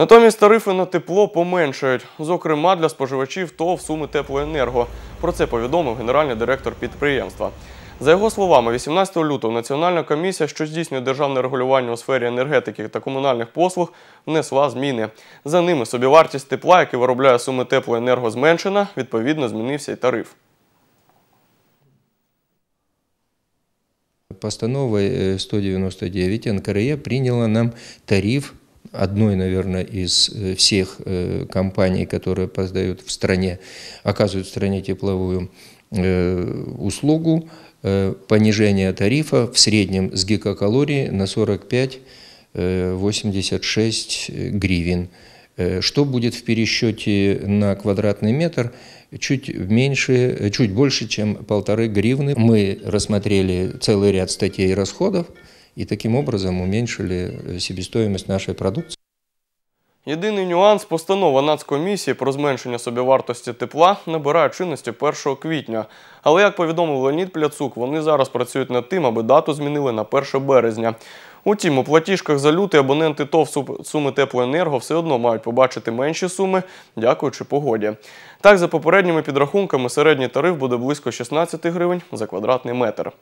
Натомість тарифи на тепло поменшають, зокрема для споживачів ТОВ суми теплоенерго. Про це повідомив генеральний директор підприємства. За його словами, 18 лютого Національна комісія, що здійснює державне регулювання у сфері енергетики та комунальних послуг, внесла зміни. За ними собівартість тепла, яке виробляє суми теплоенерго, зменшена, відповідно змінився й тариф. Постановой 199 НКРЕ прийняла нам тариф одной, наверное, из э, всех э, компаний, которые поздают в стране, оказывают в стране тепловую э, услугу, понижение тарифа в среднем с гигакалории на 45-86 гривен. Что будет в пересчете на квадратный метр? Чуть, меньше, чуть больше, чем полторы гривны. Мы рассмотрели целый ряд статей расходов, І таким образом уменьшили э, себестоимость нашої продукції. Єдиний нюанс постанова Нацкомісії про зменшення собівартості тепла набирає чинності 1 квітня. Але, як повідомив Леонід Пляцук, вони зараз працюють над тим, аби дату змінили на 1 березня. Утім, у платіжках за лютий абоненти ТОВ суми теплоенерго все одно мають побачити менші суми, дякуючи погоді. Так, за попередніми підрахунками, середній тариф буде близько 16 гривень за квадратний метр.